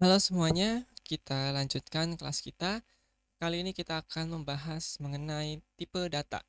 Halo semuanya, kita lanjutkan kelas kita. Kali ini kita akan membahas mengenai tipe data.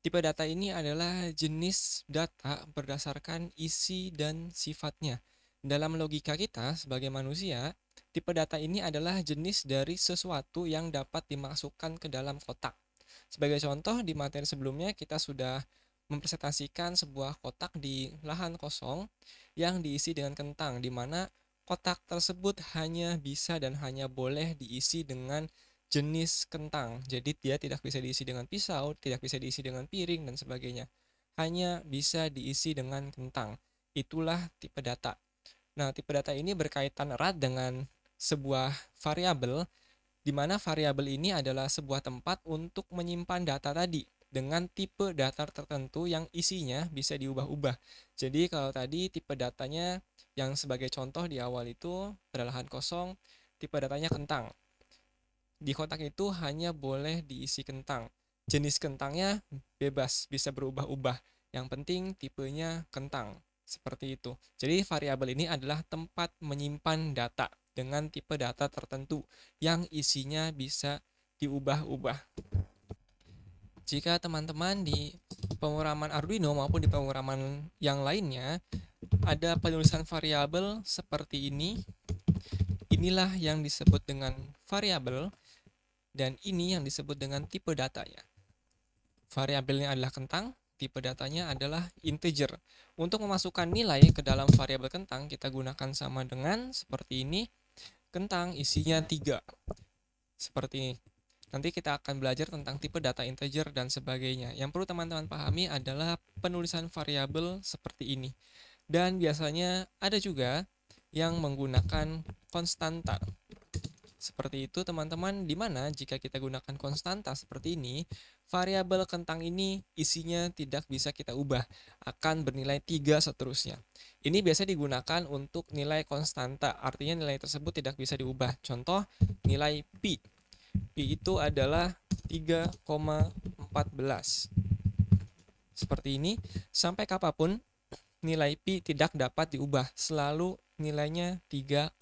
Tipe data ini adalah jenis data berdasarkan isi dan sifatnya. Dalam logika kita sebagai manusia, tipe data ini adalah jenis dari sesuatu yang dapat dimasukkan ke dalam kotak. Sebagai contoh, di materi sebelumnya kita sudah mempresentasikan sebuah kotak di lahan kosong yang diisi dengan kentang, di mana kotak tersebut hanya bisa dan hanya boleh diisi dengan jenis kentang. Jadi dia tidak bisa diisi dengan pisau, tidak bisa diisi dengan piring dan sebagainya. Hanya bisa diisi dengan kentang. Itulah tipe data. Nah, tipe data ini berkaitan erat dengan sebuah variabel di mana variabel ini adalah sebuah tempat untuk menyimpan data tadi dengan tipe data tertentu yang isinya bisa diubah-ubah. Jadi kalau tadi tipe datanya yang sebagai contoh di awal itu pada lahan kosong tipe datanya kentang. Di kotak itu hanya boleh diisi kentang. Jenis kentangnya bebas, bisa berubah-ubah. Yang penting tipenya kentang, seperti itu. Jadi variabel ini adalah tempat menyimpan data dengan tipe data tertentu yang isinya bisa diubah-ubah. Jika teman-teman di pemrograman Arduino maupun di pemrograman yang lainnya ada penulisan variabel seperti ini. Inilah yang disebut dengan variabel dan ini yang disebut dengan tipe datanya. Variabelnya adalah kentang, tipe datanya adalah integer. Untuk memasukkan nilai ke dalam variabel kentang kita gunakan sama dengan seperti ini. Kentang isinya tiga Seperti ini. Nanti kita akan belajar tentang tipe data integer dan sebagainya. Yang perlu teman-teman pahami adalah penulisan variabel seperti ini dan biasanya ada juga yang menggunakan konstanta. Seperti itu teman-teman, di mana jika kita gunakan konstanta seperti ini, variabel kentang ini isinya tidak bisa kita ubah, akan bernilai tiga seterusnya. Ini biasa digunakan untuk nilai konstanta, artinya nilai tersebut tidak bisa diubah. Contoh, nilai pi. Pi itu adalah 3,14. Seperti ini, sampai kapanpun nilai pi tidak dapat diubah, selalu nilainya 3,14.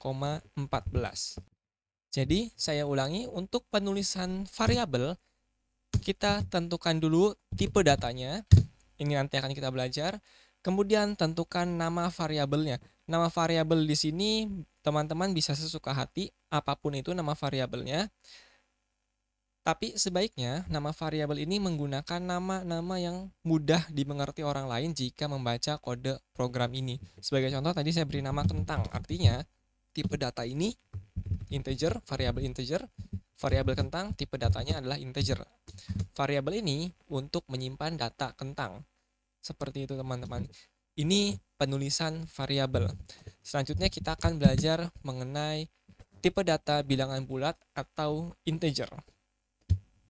Jadi, saya ulangi, untuk penulisan variabel, kita tentukan dulu tipe datanya, ini nanti akan kita belajar, kemudian tentukan nama variabelnya. Nama variabel di sini teman-teman bisa sesuka hati, apapun itu nama variabelnya. Tapi sebaiknya nama variabel ini menggunakan nama-nama yang mudah dimengerti orang lain jika membaca kode program ini. Sebagai contoh tadi saya beri nama kentang, artinya tipe data ini integer, variabel integer, variabel kentang tipe datanya adalah integer. Variabel ini untuk menyimpan data kentang. Seperti itu teman-teman. Ini penulisan variabel. Selanjutnya kita akan belajar mengenai tipe data bilangan bulat atau integer.